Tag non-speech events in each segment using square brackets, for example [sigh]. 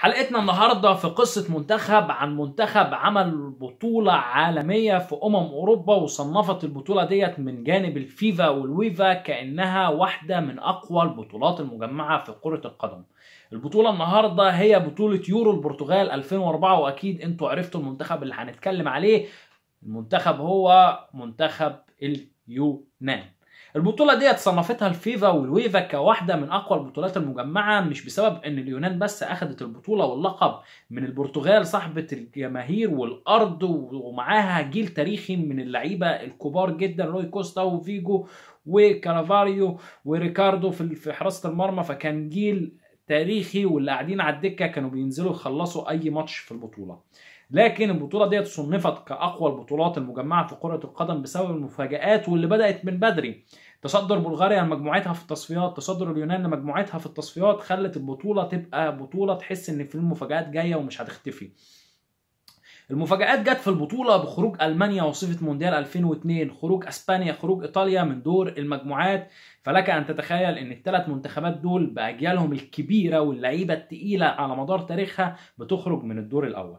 حلقتنا النهارده في قصه منتخب عن منتخب عمل بطوله عالميه في امم اوروبا وصنفت البطوله ديت من جانب الفيفا والويفا كانها واحده من اقوى البطولات المجمعه في كره القدم. البطوله النهارده هي بطوله يورو البرتغال 2004 واكيد انتوا عرفتوا المنتخب اللي هنتكلم عليه. المنتخب هو منتخب اليونان. البطوله ديت صنفتها الفيفا والويفا كواحده من اقوى البطولات المجمعه مش بسبب ان اليونان بس اخذت البطوله واللقب من البرتغال صاحبه الجماهير والارض ومعاها جيل تاريخي من اللعيبه الكبار جدا روي كوستا وفيجو وكارافاريو وريكاردو في حراسه المرمى فكان جيل تاريخي واللي قاعدين على الدكه كانوا بينزلوا يخلصوا اي ماتش في البطوله لكن البطوله ديت صنفت كاقوى البطولات المجمعه في كره القدم بسبب المفاجات واللي بدات من بدري تصدر بلغاريا لمجموعتها في التصفيات تصدر اليونان لمجموعتها في التصفيات خلت البطوله تبقى بطوله تحس ان في المفاجات جايه ومش هتختفي المفاجآت جت في البطولة بخروج ألمانيا وصيفة مونديال 2002 خروج أسبانيا خروج إيطاليا من دور المجموعات فلك أن تتخيل أن الثلاث منتخبات دول بأجيالهم الكبيرة واللعيبة الثقيلة على مدار تاريخها بتخرج من الدور الأول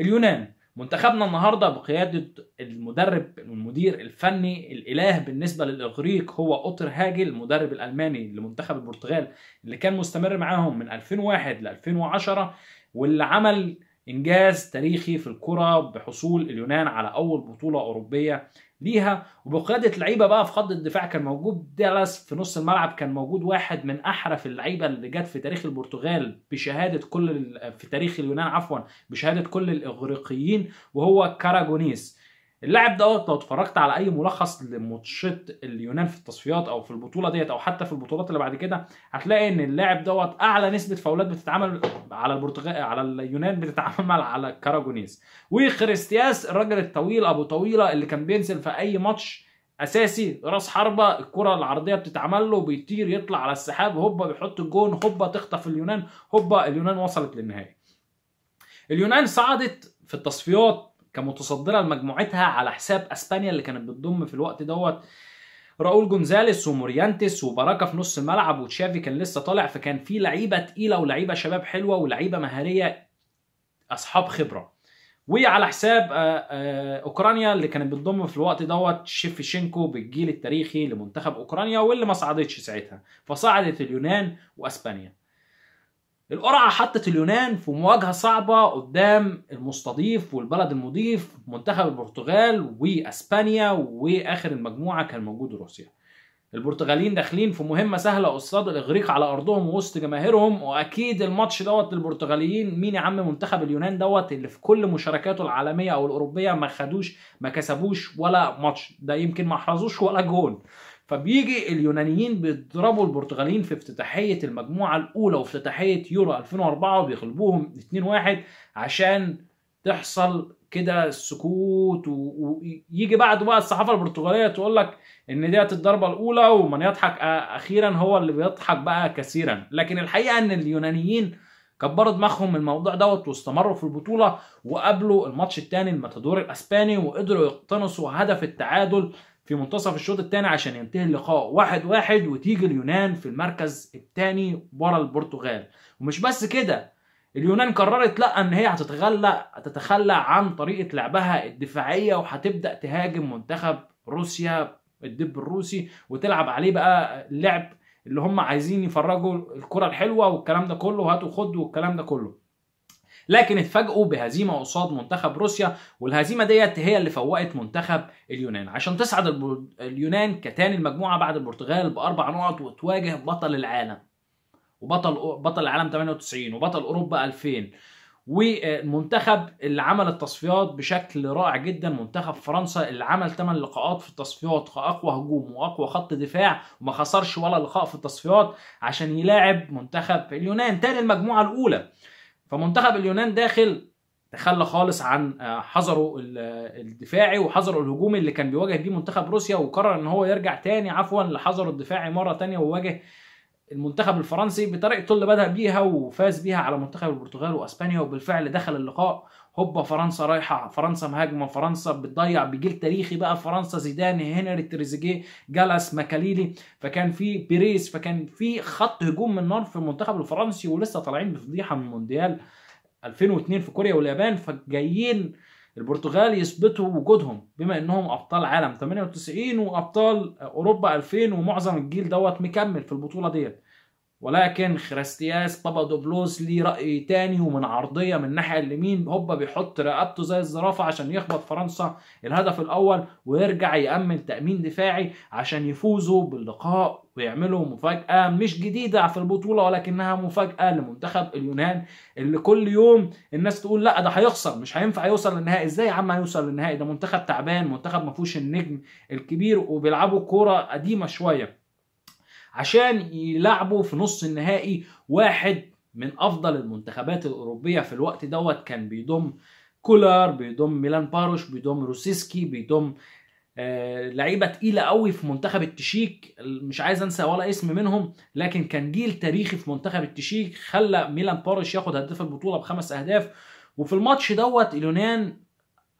اليونان منتخبنا النهارده بقياده المدرب والمدير الفني الاله بالنسبه للاغريق هو اوتر هاجل المدرب الالماني لمنتخب البرتغال اللي كان مستمر معاهم من 2001 ل 2010 واللي عمل إنجاز تاريخي في الكرة بحصول اليونان على أول بطولة أوروبية ليها وبقيادة لعيبة بقى في خط الدفاع كان موجود دالاس في نص الملعب كان موجود واحد من أحرف اللعيبة اللي جت في تاريخ البرتغال بشهادة كل في تاريخ اليونان عفوا بشهادة كل الإغريقيين وهو كاراجونيس اللاعب دوت لو اتفرجت على اي ملخص لماتشات اليونان في التصفيات او في البطوله ديت او حتى في البطولات اللي بعد كده هتلاقي ان اللاعب دوت اعلى نسبه فاولات بتتعمل على البرتغال على اليونان بتتعمل على كاراجونيز وخريستياس الراجل الطويل ابو طويله اللي كان بينزل في اي ماتش اساسي راس حربه الكره العرضيه بتتعمل له بيطير يطلع على السحاب هوبا بيحط الجون هوبا تخطف اليونان هوبا اليونان وصلت للنهائي اليونان صعدت في التصفيات كمتصدره لمجموعتها على حساب اسبانيا اللي كانت بتضم في الوقت دوت راؤول جونزاليس وموريانتس وبراكه في نص الملعب وتشافي كان لسه طالع فكان في لعيبه تقيله ولعيبه شباب حلوه ولعيبه مهاريه اصحاب خبره وعلى حساب آه، آه، اوكرانيا اللي كانت بتضم في الوقت دوت شيفشينكو بالجيل التاريخي لمنتخب اوكرانيا واللي ما صعدتش ساعتها فصعدت اليونان واسبانيا القرعة حطت اليونان في مواجهة صعبة قدام المستضيف والبلد المضيف منتخب البرتغال واسبانيا واخر المجموعة كان موجود روسيا. البرتغاليين داخلين في مهمة سهلة قصاد الاغريق على ارضهم ووسط جماهيرهم واكيد الماتش دوت للبرتغاليين مين يا عم منتخب اليونان دوت اللي في كل مشاركاته العالمية او الاوروبية ما خدوش ما كسبوش ولا ماتش ده يمكن ما حرزوش ولا جون. فبيجي اليونانيين بيضربوا البرتغاليين في افتتاحيه المجموعه الاولى وافتتاحيه يورو 2004 وبيغلبوهم 2-1 عشان تحصل كده السكوت ويجي و... بعده بقى الصحافه البرتغاليه تقول لك ان ديت الضربه الاولى ومن يضحك اخيرا هو اللي بيضحك بقى كثيرا لكن الحقيقه ان اليونانيين كبروا دماغهم الموضوع دوت واستمروا في البطوله وقابلوا الماتش الثاني الماتادور الاسباني وقدروا يقتنصوا هدف التعادل في منتصف الشوط الثاني عشان ينتهي اللقاء واحد واحد وتيجي اليونان في المركز الثاني ورا البرتغال ومش بس كده اليونان قررت لا ان هي هتتغلى تتخلى عن طريقه لعبها الدفاعيه وهتبدا تهاجم منتخب روسيا الدب الروسي وتلعب عليه بقى اللعب اللي هم عايزين يفرجوا الكره الحلوه والكلام ده كله وهاتوا خد والكلام ده كله لكن اتفاجئوا بهزيمه قصاد منتخب روسيا والهزيمه ديت هي اللي فوقت منتخب اليونان عشان تصعد اليونان كتاني المجموعه بعد البرتغال باربع نقط وتواجه بطل العالم وبطل بطل العالم 98 وبطل اوروبا 2000 والمنتخب اللي عمل التصفيات بشكل رائع جدا منتخب فرنسا اللي عمل 8 لقاءات في التصفيات كاقوى هجوم واقوى خط دفاع وما خسرش ولا لقاء في التصفيات عشان يلاعب منتخب اليونان تاني المجموعه الاولى فمنتخب اليونان داخل تخلى خالص عن آه، حذره آه، الدفاعي وحذره الهجومي اللي كان بيواجه بيه منتخب روسيا وقرر ان هو يرجع تاني عفوا لحذره الدفاعي مره تانية وواجه المنتخب الفرنسي بطريقته اللي بدأ بيها وفاز بيها على منتخب البرتغال واسبانيا وبالفعل دخل اللقاء هوبا فرنسا رايحه فرنسا مهاجمه فرنسا بتضيع بجيل تاريخي بقى فرنسا زيدان هنري تريزيجيه جالاس ماكاليلي فكان في بيريس فكان في خط هجوم من نار في المنتخب الفرنسي ولسه طالعين بفضيحه من مونديال 2002 في كوريا واليابان فجايين البرتغال يثبتوا وجودهم بما انهم ابطال عالم 98 وابطال اوروبا 2000 ومعظم الجيل دوت مكمل في البطوله ديت ولكن خراستياس بابادوبلوس ليه راي تاني ومن عرضيه من الناحيه اليمين هوبا بيحط رقبته زي الزرافه عشان يخبط فرنسا الهدف الاول ويرجع يامن تامين دفاعي عشان يفوزوا باللقاء ويعملوا مفاجاه مش جديده في البطوله ولكنها مفاجاه لمنتخب اليونان اللي كل يوم الناس تقول لا ده هيخسر مش هينفع يوصل للنهائي ازاي يا عم هيوصل للنهائي ده منتخب تعبان منتخب ما فيهوش النجم الكبير وبيلعبوا كوره قديمه شويه عشان يلعبوا في نص النهائي واحد من افضل المنتخبات الاوروبيه في الوقت دوت كان بيضم كولر بيضم ميلان باروش بيضم روسيسكي بيضم آه، لعيبه تقيله قوي في منتخب التشيك مش عايز انسى ولا اسم منهم لكن كان جيل تاريخي في منتخب التشيك خلى ميلان باروش ياخد هداف البطوله بخمس اهداف وفي الماتش دوت اليونان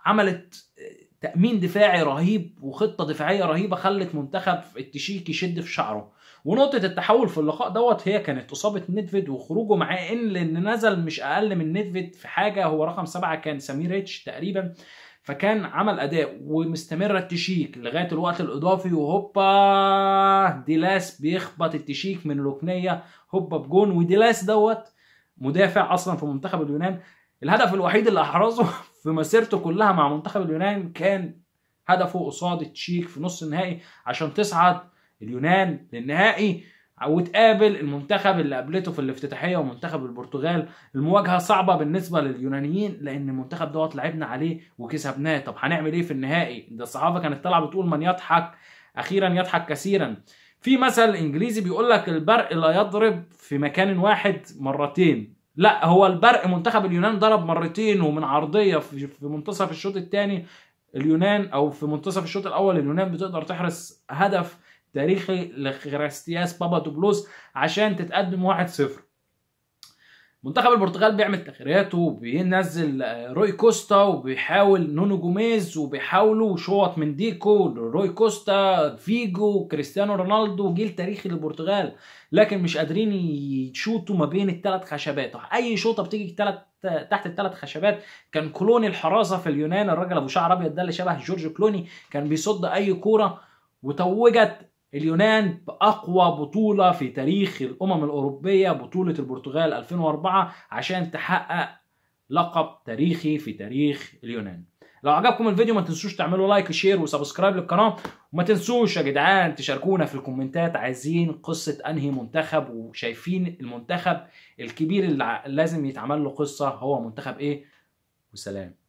عملت آه، تامين دفاعي رهيب وخطه دفاعيه رهيبه خلت منتخب التشيك يشد في شعره ونقطه التحول في اللقاء دوت هي كانت اصابه نيدفيد وخروجه معاه ان لان نزل مش اقل من نيدفيد في حاجه هو رقم سبعه كان سمير ريتش تقريبا فكان عمل اداء ومستمره التشيك لغايه الوقت الاضافي وهوبا ديلاس بيخبط التشيك من ركنيه هوبا بجون وديلاس دوت مدافع اصلا في منتخب اليونان الهدف الوحيد اللي احرزه [laughs] في مسيرته كلها مع منتخب اليونان كان هدفه قصاد تشيك في نص النهائي عشان تصعد اليونان للنهائي وتقابل المنتخب اللي قابلته في الافتتاحيه ومنتخب البرتغال المواجهه صعبه بالنسبه لليونانيين لان المنتخب دوت لعبنا عليه وكسبناه طب هنعمل ايه في النهائي ده الصحافه كانت طالعه بتقول من يضحك اخيرا يضحك كثيرا في مثل انجليزي بيقول لك البرق لا يضرب في مكان واحد مرتين لا هو البرق منتخب اليونان ضرب مرتين ومن عرضيه في منتصف الشوط الثاني اليونان او في منتصف الشوط الاول اليونان بتقدر تحرس هدف تاريخي لخراستياس دوبلوس عشان تتقدم 1-0 منتخب البرتغال بيعمل تغييراته وبينزل آه، روي كوستا وبيحاول نونو جوميز وبيحاولوا شوط من ديكو روي كوستا فيجو كريستيانو رونالدو جيل تاريخي للبرتغال لكن مش قادرين يشوطوا ما بين الثلاث خشبات اي شوطه بتيجي تحت الثلاث خشبات كان كلوني الحراسه في اليونان الراجل ابو شعر ابيض ده اللي شبه جورج كلوني كان بيصد اي كوره وتوجت اليونان بأقوى بطولة في تاريخ الأمم الأوروبية بطولة البرتغال 2004 عشان تحقق لقب تاريخي في تاريخ اليونان لو عجبكم الفيديو ما تنسوش تعملوا لايك وشير وسبسكرايب للقناة وما تنسوش يا جدعان تشاركونا في الكومنتات عايزين قصة أنهي منتخب وشايفين المنتخب الكبير اللي لازم يتعمل له قصة هو منتخب إيه وسلام